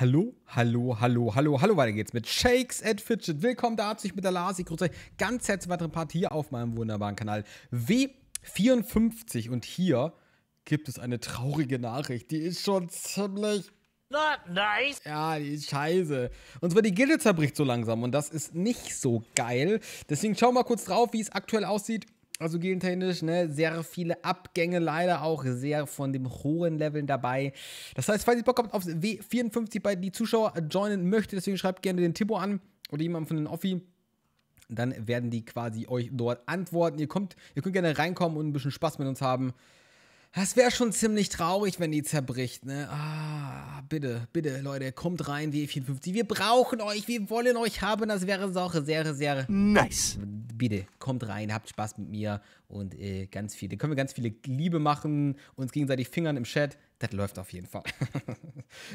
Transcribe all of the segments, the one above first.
Hallo, hallo, hallo, hallo, hallo, weiter geht's mit Shakes at Fidget. Willkommen dazu, ich bin der Lars, ich grüße euch ganz herzlich weiteren Part hier auf meinem wunderbaren Kanal W54 und hier gibt es eine traurige Nachricht, die ist schon ziemlich Not nice. Ja, die ist scheiße. Und zwar die Gilde zerbricht so langsam und das ist nicht so geil. Deswegen schauen wir mal kurz drauf, wie es aktuell aussieht also gentechnisch, ne, sehr viele Abgänge leider auch sehr von dem hohen Leveln dabei. Das heißt, falls ihr Bock habt auf W54 bei die Zuschauer joinen möchtet, deswegen schreibt gerne den Tippo an oder jemanden von den Offi dann werden die quasi euch dort antworten. Ihr kommt, ihr könnt gerne reinkommen und ein bisschen Spaß mit uns haben. Das wäre schon ziemlich traurig, wenn die zerbricht, ne? Ah, bitte, bitte, Leute, kommt rein, W54. Wir brauchen euch, wir wollen euch haben, das wäre Sache, sehr, sehr. Nice. Bitte, kommt rein, habt Spaß mit mir und äh, ganz viele. Können wir ganz viele Liebe machen, uns gegenseitig fingern im Chat. Das läuft auf jeden Fall.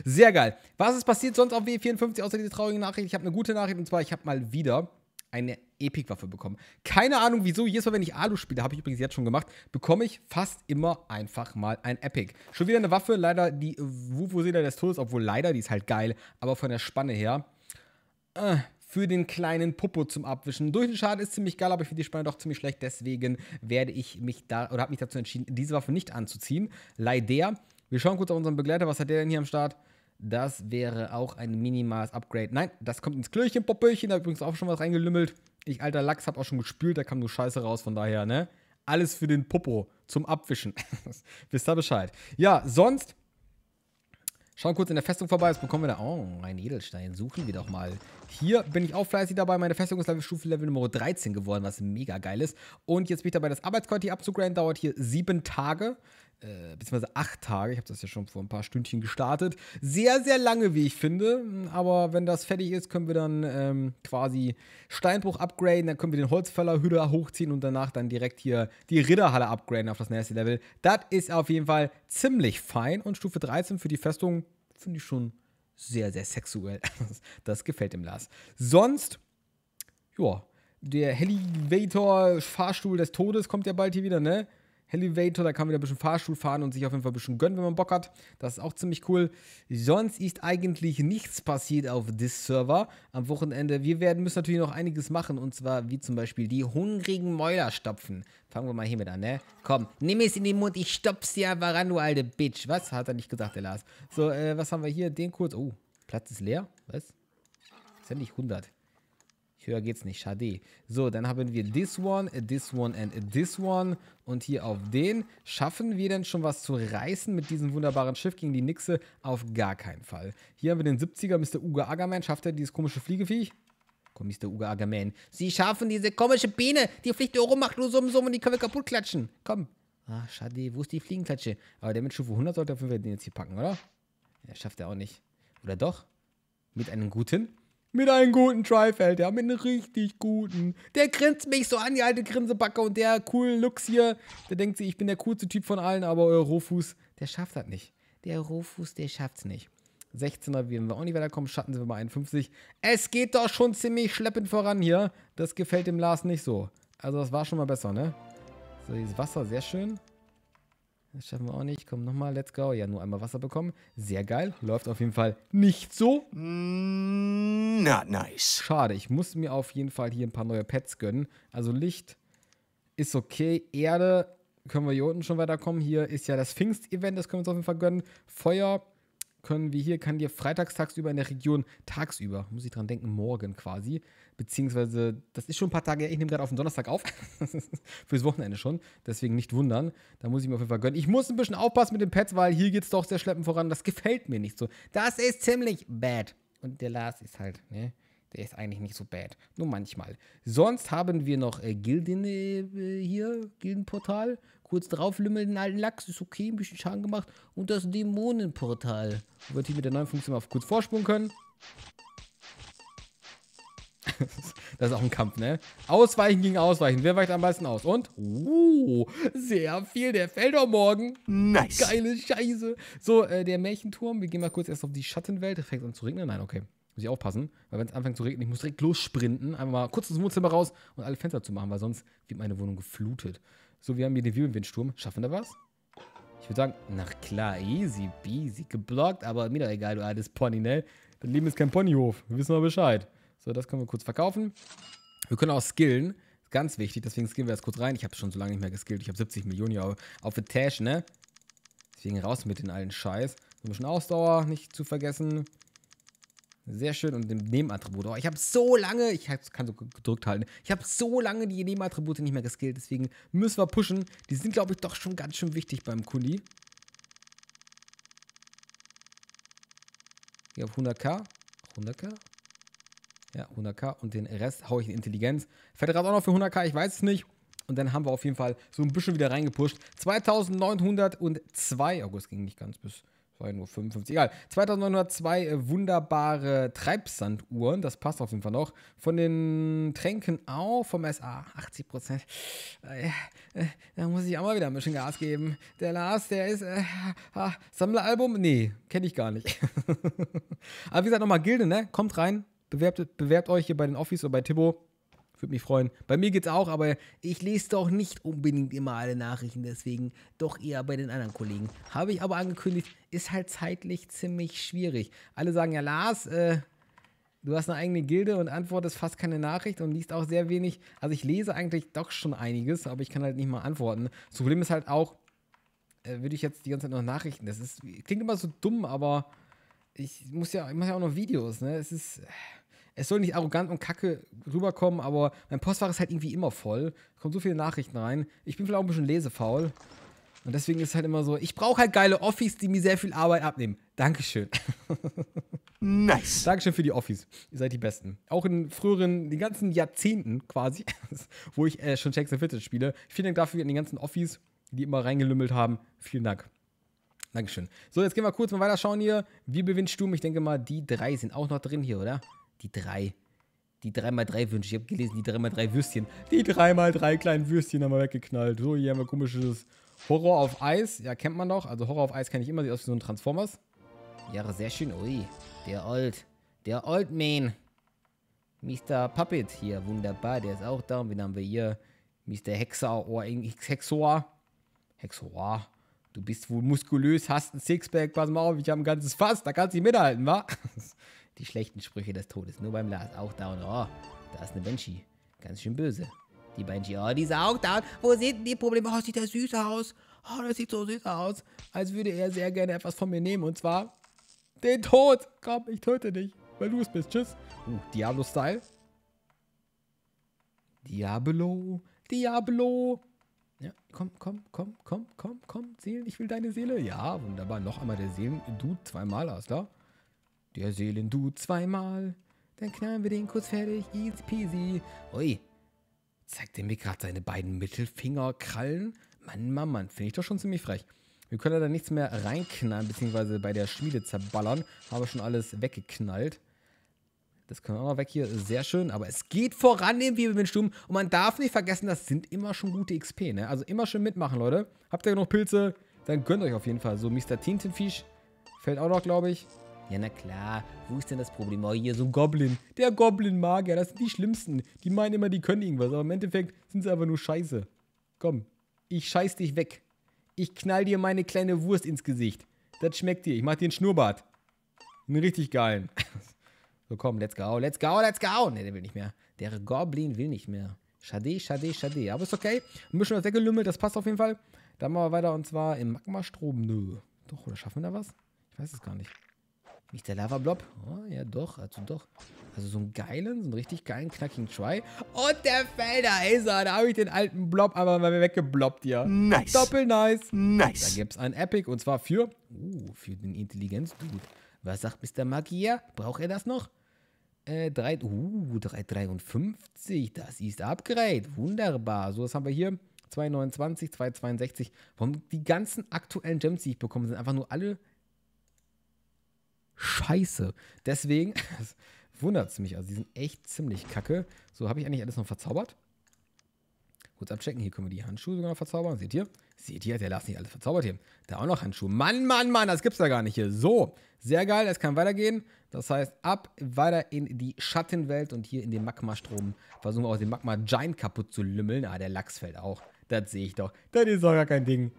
sehr geil. Was ist passiert sonst auf W54 außer diese traurige Nachricht? Ich habe eine gute Nachricht und zwar, ich habe mal wieder eine Epic-Waffe bekommen. Keine Ahnung wieso, jedes Mal, wenn ich Alu spiele, habe ich übrigens jetzt schon gemacht, bekomme ich fast immer einfach mal ein Epic. Schon wieder eine Waffe, leider die Wuvusela des Todes, obwohl leider, die ist halt geil, aber von der Spanne her, äh, für den kleinen Popo zum Abwischen. Durch den Schaden ist ziemlich geil, aber ich finde die Spanne doch ziemlich schlecht, deswegen werde ich mich da, oder habe mich dazu entschieden, diese Waffe nicht anzuziehen. Leider. Wir schauen kurz auf unseren Begleiter, was hat der denn hier am Start? Das wäre auch ein minimales Upgrade. Nein, das kommt ins Klöchen, Popöchen. Da habe übrigens auch schon was reingelümmelt. Ich, alter Lachs, habe auch schon gespült. Da kam nur Scheiße raus. Von daher, ne? Alles für den Popo zum Abwischen. Wisst ihr Bescheid? Ja, sonst. Schauen kurz in der Festung vorbei, Jetzt bekommen wir da? Oh, ein Edelstein, suchen wir doch mal. Hier bin ich auch fleißig dabei, meine Festung ist Level Stufe Level Nummer 13 geworden, was mega geil ist. Und jetzt bin ich dabei, das Arbeitsquartier abzugraden, dauert hier sieben Tage äh, beziehungsweise acht Tage, ich habe das ja schon vor ein paar Stündchen gestartet. Sehr, sehr lange, wie ich finde. Aber wenn das fertig ist, können wir dann ähm, quasi Steinbruch upgraden, dann können wir den Holzfällerhüder hochziehen und danach dann direkt hier die Ritterhalle upgraden auf das nächste Level. Das ist auf jeden Fall ziemlich fein. Und Stufe 13 für die Festung finde ich schon sehr, sehr sexuell. Das gefällt dem Lars. Sonst, ja, der helivator fahrstuhl des Todes kommt ja bald hier wieder, ne? Elevator, da kann man wieder ein bisschen Fahrstuhl fahren und sich auf jeden Fall ein bisschen gönnen, wenn man Bock hat. Das ist auch ziemlich cool. Sonst ist eigentlich nichts passiert auf this Server am Wochenende. Wir werden müssen natürlich noch einiges machen und zwar wie zum Beispiel die hungrigen Mäuler stopfen. Fangen wir mal hiermit an, ne? Komm, nimm es in den Mund, ich stopf's dir einfach ran, du alte Bitch. Was? Hat er nicht gesagt, der Lars. So, äh, was haben wir hier? Den kurz. Oh, Platz ist leer. Was? Ist ja nicht 100. Höher geht's nicht, schade. So, dann haben wir this one, this one and this one. Und hier auf den. Schaffen wir denn schon was zu reißen mit diesem wunderbaren Schiff gegen die Nixe? Auf gar keinen Fall. Hier haben wir den 70er, Mr. Uga Agaman. Schafft er dieses komische Fliegeviech? Komm, Mr. Uga Agaman. Sie schaffen diese komische Biene. Die fliegt hier rum, macht nur Summ, Summ und die können wir kaputt klatschen. Komm. Ah, schade. Wo ist die Fliegenklatsche? Aber der mit Stufe 100 sollte auf jeden Fall den jetzt hier packen, oder? Ja, schafft er auch nicht. Oder doch? Mit einem guten? Mit einem guten Try ja, mit einem richtig guten. Der grinst mich so an, die alte Grinsebacke und der coolen Looks hier. Der denkt sich, ich bin der coolste Typ von allen, aber euer Rohfuß, der schafft das nicht. Der Rohfuß, der schafft's nicht. 16er werden wir auch nicht weiterkommen. Schatten sind wir bei 51. Es geht doch schon ziemlich schleppend voran hier. Das gefällt dem Lars nicht so. Also das war schon mal besser, ne? So, dieses Wasser, sehr schön. Das schaffen wir auch nicht. Komm, nochmal, let's go. Ja, nur einmal Wasser bekommen. Sehr geil. Läuft auf jeden Fall nicht so. Mm, not nice. Schade, ich muss mir auf jeden Fall hier ein paar neue Pets gönnen. Also Licht ist okay. Erde können wir hier unten schon weiterkommen. Hier ist ja das Pfingst-Event, das können wir uns auf jeden Fall gönnen. Feuer können wir hier, kann dir freitags tagsüber in der Region tagsüber, muss ich dran denken, morgen quasi, beziehungsweise, das ist schon ein paar Tage her, ich nehme gerade auf den Donnerstag auf, fürs Wochenende schon, deswegen nicht wundern, da muss ich mir auf jeden Fall gönnen. Ich muss ein bisschen aufpassen mit den Pads, weil hier geht es doch sehr schleppend voran, das gefällt mir nicht so. Das ist ziemlich bad. Und der Lars ist halt, ne, der ist eigentlich nicht so bad, nur manchmal. Sonst haben wir noch äh, Gilden äh, hier, Gildenportal, Kurz darauf lümmeln den alten Lachs, ist okay, ein bisschen Schaden gemacht. Und das Dämonenportal. Wird hier mit der neuen Funktion auf kurz vorspulen können. das ist auch ein Kampf, ne? Ausweichen gegen Ausweichen. Wer weicht am meisten aus? Und? Uh, sehr viel. Der fällt auch morgen. Nice. Geile Scheiße. So, äh, der Märchenturm. Wir gehen mal kurz erst auf die Schattenwelt. Da fängt es an zu regnen. Nein, okay. Muss ich aufpassen, weil wenn es anfängt zu regnen, ich muss direkt lossprinten. Einfach mal kurz ins Wohnzimmer raus und alle Fenster zu machen, weil sonst wird meine Wohnung geflutet. So, wir haben hier den Windsturm. Schaffen wir was? Ich würde sagen, na klar, easy peasy. Geblockt, aber mir doch egal, du altes Pony, ne? Das Leben ist kein Ponyhof. Wir wissen mal Bescheid. So, das können wir kurz verkaufen. Wir können auch skillen. Ganz wichtig, deswegen skillen wir das kurz rein. Ich habe schon so lange nicht mehr geskillt. Ich habe 70 Millionen hier auf der Tash, ne? Deswegen raus mit den allen Scheiß. So ein bisschen Ausdauer nicht zu vergessen. Sehr schön und dem Nebenattribut. Oh, ich habe so lange, ich kann so gedrückt halten, ich habe so lange die Nebenattribute nicht mehr geskillt, deswegen müssen wir pushen. Die sind, glaube ich, doch schon ganz schön wichtig beim Kundi. Hier auf 100k. 100k? Ja, 100k. Und den Rest haue ich in Intelligenz. Fährt gerade auch noch für 100k, ich weiß es nicht. Und dann haben wir auf jeden Fall so ein bisschen wieder reingepusht. 2902, August ging nicht ganz bis war nur 55, egal. 2902 äh, wunderbare Treibsanduhren, das passt auf jeden Fall noch. Von den Tränken auch, vom SA 80 Prozent. Äh, äh, da muss ich auch mal wieder ein bisschen Gas geben. Der Lars, der ist äh, ah, Sammleralbum? Nee, kenne ich gar nicht. Aber wie gesagt, nochmal Gilde, ne? Kommt rein, bewerbt, bewerbt euch hier bei den Office oder bei Tibo. Würde mich freuen. Bei mir geht's auch, aber ich lese doch nicht unbedingt immer alle Nachrichten, deswegen doch eher bei den anderen Kollegen. Habe ich aber angekündigt, ist halt zeitlich ziemlich schwierig. Alle sagen ja, Lars, äh, du hast eine eigene Gilde und antwortest fast keine Nachricht und liest auch sehr wenig. Also ich lese eigentlich doch schon einiges, aber ich kann halt nicht mal antworten. Das Problem ist halt auch, äh, würde ich jetzt die ganze Zeit noch Nachrichten. Das ist, klingt immer so dumm, aber ich muss ja, ich mache ja auch noch Videos, ne? Es ist. Äh, es soll nicht arrogant und kacke rüberkommen, aber mein Postfach ist halt irgendwie immer voll. Es kommen so viele Nachrichten rein. Ich bin vielleicht auch ein bisschen lesefaul. Und deswegen ist es halt immer so, ich brauche halt geile Office, die mir sehr viel Arbeit abnehmen. Dankeschön. Nice. Dankeschön für die Office. Ihr seid die Besten. Auch in früheren, den ganzen Jahrzehnten quasi, wo ich äh, schon Jackson Fitness spiele. Vielen Dank dafür an die ganzen Office, die immer reingelümmelt haben. Vielen Dank. Dankeschön. So, jetzt gehen wir kurz mal weiter schauen hier. Wie bewinnt du? Ich denke mal, die drei sind auch noch drin hier, oder? Die drei. Die 3x3 Wünsche. Ich habe gelesen, die 3x3 Würstchen. Die 3x3 kleinen Würstchen haben wir weggeknallt. So, hier haben wir komisches Horror auf Eis. Ja, kennt man noch. Also Horror auf Eis kenne ich immer. Sieht aus wie so ein Transformers. Ja, sehr schön. Ui, der Old. Der Old Man. Mr. Puppet hier. Wunderbar, der ist auch da. Und Wen haben wir hier? Mr. Hexer. Oh, Hexor. Hexor. Du bist wohl muskulös, hast ein Sixpack. Pass mal auf, ich habe ein ganzes Fass. Da kannst du nicht mithalten, wa? die schlechten Sprüche des Todes. Nur beim Lars. Auch down. Oh, da ist eine Banshee. Ganz schön böse. Die Banshee. Oh, die ist auch down. Wo sind denn die Probleme? Oh, sieht der süß aus. Oh, das sieht so süß aus. Als würde er sehr gerne etwas von mir nehmen. Und zwar den Tod. Komm, ich töte dich. Weil du es bist. Tschüss. Uh, Diablo-Style. Diablo. Diablo. Ja, komm, komm, komm, komm, komm, komm. Seelen, ich will deine Seele. Ja, wunderbar. Noch einmal der seelen Du Zweimal, alles klar. Der Seelen Seelendu zweimal. Dann knallen wir den kurz fertig. Easy peasy. Ui. Zeigt er mir gerade seine beiden Mittelfingerkrallen? Mann, Mann, Mann. Finde ich doch schon ziemlich frech. Wir können da nichts mehr reinknallen, beziehungsweise bei der Schmiede zerballern. Habe schon alles weggeknallt. Das können wir auch noch weg hier. Sehr schön. Aber es geht voran im Wirbelwindsturm. Und man darf nicht vergessen, das sind immer schon gute XP, ne? Also immer schön mitmachen, Leute. Habt ihr genug Pilze? Dann gönnt euch auf jeden Fall. So, Mr. Tintenfisch fällt auch noch, glaube ich. Ja, na klar. Wo ist denn das Problem? Oh, hier so ein Goblin. Der Goblin-Magier. Das sind die Schlimmsten. Die meinen immer, die können irgendwas. Aber im Endeffekt sind sie einfach nur scheiße. Komm, ich scheiß dich weg. Ich knall dir meine kleine Wurst ins Gesicht. Das schmeckt dir. Ich mach dir einen Schnurrbart. Einen richtig geilen. so, komm, let's go, let's go, let's go. Ne, der will nicht mehr. Der Goblin will nicht mehr. Schade, schade, schade. Aber ist okay. Ein bisschen was weggelümmelt, das passt auf jeden Fall. Dann machen wir weiter und zwar im Magmastrom. Nö. Doch, oder schaffen wir da was? Ich weiß es gar nicht. Nicht der Lava-Blob? Oh, ja, doch, also doch. Also so einen geilen, so einen richtig geilen, knackigen Try. Und der Felder ist er. Da habe ich den alten Blob aber mal weggebloppt, ja. Nice. Doppel nice. Nice. Da gibt es ein Epic und zwar für, uh, für den Intelligenz-Dude. Was sagt Mr. Magier? Braucht er das noch? Äh, 3, uh, 353. Das ist Upgrade. Wunderbar. So, was haben wir hier? 229, 262. Warum die ganzen aktuellen Gems, die ich bekomme, sind einfach nur alle scheiße. Deswegen wundert es mich. Also, die sind echt ziemlich kacke. So, habe ich eigentlich alles noch verzaubert? Kurz abchecken. Hier können wir die Handschuhe sogar noch verzaubern. Seht ihr? Seht ihr? Der lasst nicht alles verzaubert hier. Da auch noch Handschuhe. Mann, Mann, Mann, das gibt's da gar nicht hier. So, sehr geil. Es kann weitergehen. Das heißt, ab weiter in die Schattenwelt und hier in den Magma-Strom versuchen wir auch den Magma Giant kaputt zu lümmeln. Ah, der Lachs fällt auch. Das sehe ich doch. Das ist doch gar kein Ding.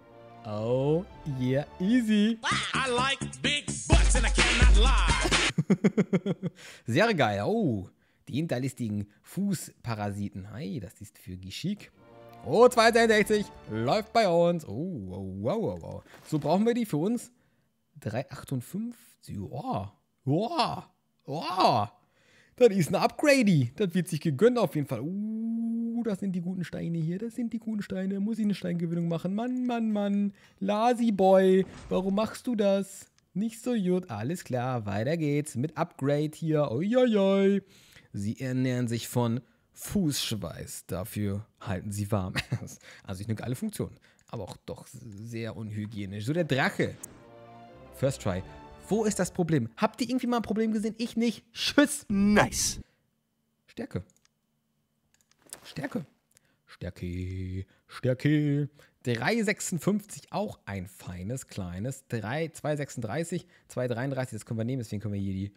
Oh, yeah, easy. I like big butt. Sehr geil. Oh, die hinterlistigen Fußparasiten. Hi, das ist für Geschick. Oh, 261 läuft bei uns. Oh, wow, wow, wow. So brauchen wir die für uns. 358. Oh, Wow. Oh, wow. Oh. Das ist ein Upgrade. Das wird sich gegönnt auf jeden Fall. Uh, das sind die guten Steine hier. Das sind die guten Steine. Muss ich eine Steingewinnung machen? Mann, Mann, Mann. Lazy Boy. Warum machst du das? Nicht so gut, alles klar, weiter geht's mit Upgrade hier. Uiuiui. Sie ernähren sich von Fußschweiß, dafür halten sie warm. also ich eine geile Funktion, aber auch doch sehr unhygienisch. So der Drache. First try. Wo ist das Problem? Habt ihr irgendwie mal ein Problem gesehen? Ich nicht. Tschüss. Nice. Stärke. Stärke. Stärke. Stärke. 356 auch ein feines, kleines. 3, 236, 233, das können wir nehmen, deswegen können wir hier die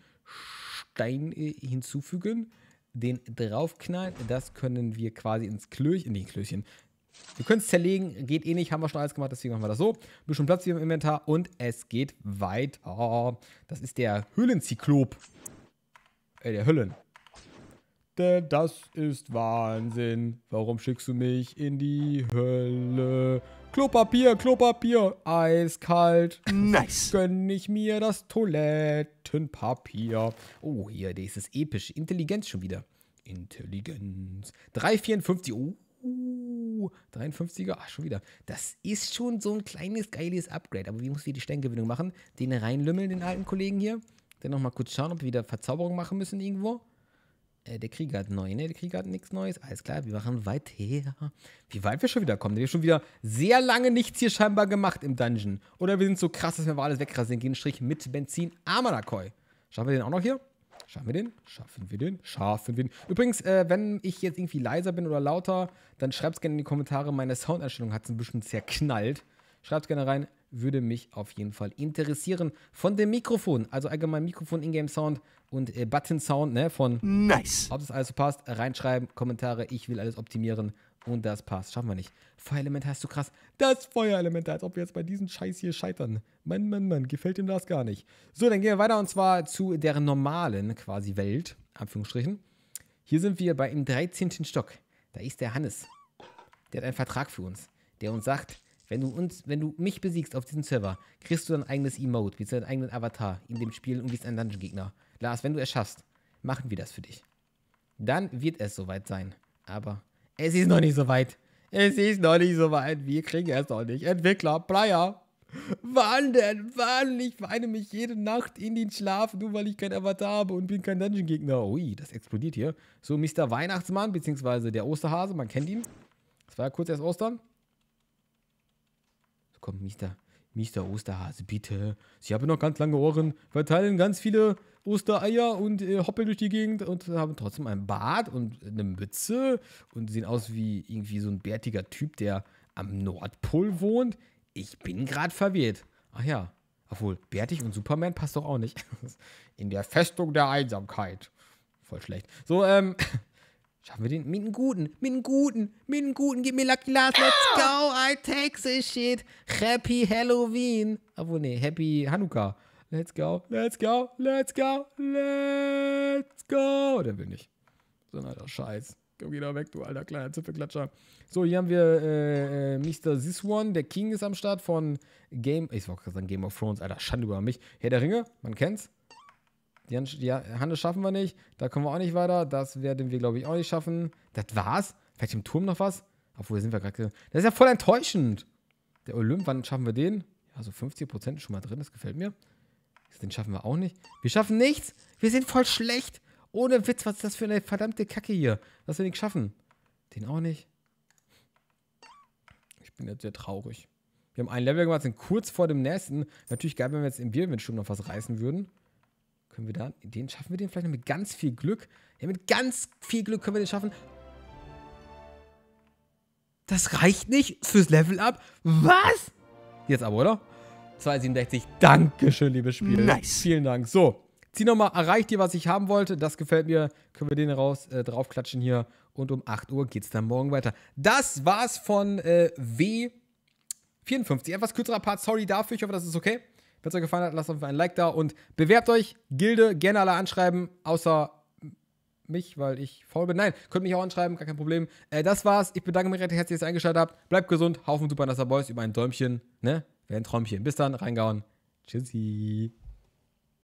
Steine hinzufügen. Den draufknallen, das können wir quasi ins Klöchen, nee, Klöchen. Wir können es zerlegen, geht eh nicht, haben wir schon alles gemacht, deswegen machen wir das so. Ein bisschen Platz hier im Inventar und es geht weiter. Das ist der Höhlenzyklop. Äh, der Höllen denn das ist Wahnsinn. Warum schickst du mich in die Hölle? Klopapier, Klopapier, eiskalt. Nice. Gönn ich mir das Toilettenpapier. Oh, hier dieses episch. Intelligenz schon wieder. Intelligenz. 354, oh. Uh, 53er, ach schon wieder. Das ist schon so ein kleines geiles Upgrade. Aber wie muss wir die Sterngewinnung machen? Den reinlümmeln, den alten Kollegen hier. Dann nochmal kurz schauen, ob wir wieder Verzauberung machen müssen irgendwo. Äh, der Krieger hat neu, ne? Der Krieger hat nichts Neues. Alles klar, wir machen weiter. Wie weit wir schon wieder kommen. Wir haben schon wieder sehr lange nichts hier scheinbar gemacht im Dungeon. Oder wir sind so krass, dass wir alles wegrasieren. Gehen Strich mit Benzin. Amalakoi. Schaffen wir den auch noch hier? Schaffen wir den? Schaffen wir den? Schaffen wir den? Übrigens, äh, wenn ich jetzt irgendwie leiser bin oder lauter, dann schreibt es gerne in die Kommentare. Meine Soundeinstellung hat es ein bisschen zerknallt. Schreibt gerne rein, würde mich auf jeden Fall interessieren. Von dem Mikrofon, also allgemein Mikrofon, Ingame Sound und äh, Button Sound, ne, von Nice. Ob das alles so passt, reinschreiben, Kommentare, ich will alles optimieren und das passt. Schaffen wir nicht. Feuerelementar ist so krass. Das Feuerelementar, als ob wir jetzt bei diesem Scheiß hier scheitern. Mann, Mann, Mann, gefällt ihm das gar nicht. So, dann gehen wir weiter und zwar zu der normalen quasi Welt, Anführungsstrichen. Hier sind wir bei im 13. Stock. Da ist der Hannes. Der hat einen Vertrag für uns, der uns sagt, wenn du uns, wenn du mich besiegst auf diesem Server, kriegst du dein eigenes Emote, wie deinen eigenen Avatar in dem Spiel und bist ein Dungeon-Gegner. Lars, wenn du es schaffst, machen wir das für dich. Dann wird es soweit sein. Aber es ist noch nicht soweit. Es ist noch nicht soweit. Wir kriegen es noch nicht. Entwickler, Player. Wann denn? Wann? Ich weine mich jede Nacht in den Schlaf, nur weil ich kein Avatar habe und bin kein Dungeon-Gegner. Ui, das explodiert hier. So, Mr. Weihnachtsmann, beziehungsweise der Osterhase, man kennt ihn. Es war ja kurz erst Ostern. Komm, Mister, Mister Osterhase, bitte. Sie haben noch ganz lange Ohren, verteilen ganz viele Ostereier und äh, hoppeln durch die Gegend und haben trotzdem einen Bart und eine Mütze und sehen aus wie irgendwie so ein bärtiger Typ, der am Nordpol wohnt. Ich bin gerade verwirrt. Ach ja, obwohl, bärtig und Superman passt doch auch nicht. In der Festung der Einsamkeit. Voll schlecht. So, ähm, Schaffen wir den? Mit einem guten, mit einem guten, mit einem guten. Gib mir Lucky Last. Let's ah! go. I take this shit. Happy Halloween. Obwohl, nee, Happy Hanukkah. Let's go, let's go, let's go, let's go. Der will nicht. So ein alter Scheiß. Komm, wieder weg, du alter kleiner Zipfelklatscher. So, hier haben wir äh, Mr. This One. Der King ist am Start von Game. Ich wollte gerade sagen Game of Thrones, alter Schande über mich. Herr der Ringe, man kennt's. Die, Hand, die Handel schaffen wir nicht. Da kommen wir auch nicht weiter. Das werden wir, glaube ich, auch nicht schaffen. Das war's. Vielleicht im Turm noch was? Obwohl, sind wir gerade. Das ist ja voll enttäuschend. Der Olymp, wann schaffen wir den? Also 50% schon mal drin, das gefällt mir. Den schaffen wir auch nicht. Wir schaffen nichts. Wir sind voll schlecht. Ohne Witz, was ist das für eine verdammte Kacke hier? Dass wir nichts schaffen. Den auch nicht. Ich bin jetzt sehr traurig. Wir haben ein Level gemacht, sind kurz vor dem nächsten. Natürlich geil, wenn wir jetzt im Bierwindsturm noch was reißen würden. Können wir da, den schaffen wir den vielleicht noch mit ganz viel Glück? Ja, mit ganz viel Glück können wir den schaffen. Das reicht nicht fürs Level Up? Was? Jetzt aber, oder? 267. Dankeschön, liebes Spiel. Nice. Vielen Dank. So, zieh nochmal, erreicht ihr, was ich haben wollte. Das gefällt mir. Können wir den raus, äh, draufklatschen hier. Und um 8 Uhr geht's dann morgen weiter. Das war's von äh, W54. Etwas kürzerer Part. Sorry dafür. Ich hoffe, das ist okay. Wenn es euch gefallen hat, lasst auf ein Like da und bewerbt euch. Gilde gerne alle anschreiben, außer mich, weil ich faul bin. Nein, könnt mich auch anschreiben, gar kein Problem. Äh, das war's. Ich bedanke mich recht herzlich, dass ihr eingeschaltet habt. Bleibt gesund. Haufen super nasser Boys über ein Däumchen. Ne? Wäre ein Träumchen. Bis dann, reingehauen. Tschüssi.